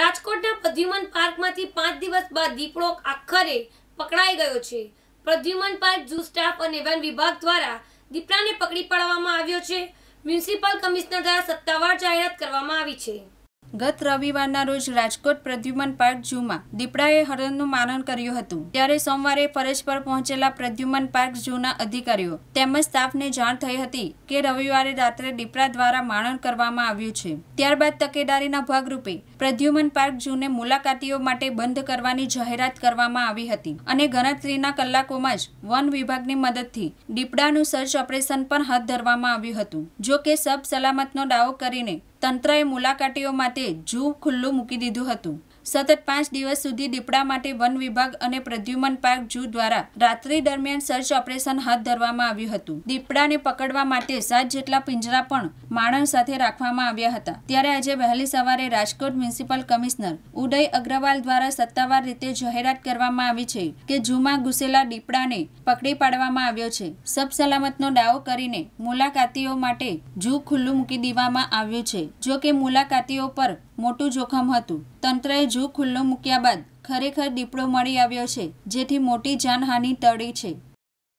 રાજકોટના પ્રદ્યુમન પાર્કમાંથી પાંચ દિવસ બાદ દીપડો આખરે પકડાઈ ગયો છે પ્રદ્યુમન પાર્ક ઝૂ સ્ટાફ અને વન વિભાગ દ્વારા દીપડાને પકડી પાડવામાં આવ્યો છે મ્યુનિસિપલ કમિશનર દ્વારા સત્તાવાર જાહેરાત કરવામાં આવી છે ગત રવિવારના રોજ રાજકોટ પ્રદ્યુમન પાર્ક ઝૂમાં દીપડાએ હરણનું મારણ કર્યું હતું ત્યારે સોમવારે ફરજ પર પહોંચેલા પ્રદ્યુમન પાર્ક ઝૂના અધિકારીઓ તેમજ સ્ટાફને જાણ થઈ હતી કે રવિવારે રાત્રે દીપડા દ્વારા મારણ કરવામાં આવ્યું છે ત્યારબાદ તકેદારીના ભાગરૂપે પ્રદ્યુમન પાર્ક ઝૂને મુલાકાતીઓ માટે બંધ કરવાની જાહેરાત કરવામાં આવી હતી અને ગણતરીના કલાકોમાં જ વન વિભાગની મદદથી દીપડાનું સર્ચ ઓપરેશન પણ હાથ ધરવામાં આવ્યું હતું જો કે સબ સલામતનો દાવો કરીને તંત્રએ મુલાકાતીઓ માટે જૂ ખુલ્લું મૂકી દીધું હતું સતત પાંચ દિવસ સુધી દીપડા માટે વન વિભાગ અને પ્રદ્યુમન પાર્ક જૂ દ્વારા રાત્રિ દરમિયાન સર્ચ ઓપરેશન હાથ ધરવામાં આવ્યું હતું દીપડાને પકડવા માટે સાત જેટલા પિંજરા પણ માણસ સાથે રાખવામાં આવ્યા હતા ત્યારે આજે વહેલી સવારે રાજકોટ મ્યુનિસિપલ કમિશનર ઉદય અગ્રવાલ દ્વારા સત્તાવાર રીતે જાહેરાત કરવામાં આવી છે કે જૂમાં ઘૂસેલા દીપડાને પકડી પાડવામાં આવ્યો છે સબ સલામતનો દાવો કરીને મુલાકાતીઓ માટે જૂ ખુલ્લું મૂકી દેવામાં આવ્યું છે જો કે મુલાકાતીઓ પર મોટું જોખમ હતું તંત્રએ જૂ ખુલ્લો મૂક્યા બાદ ખરેખર દીપડો મળી આવ્યો છે જેથી મોટી જાનહાનિ ટળી છે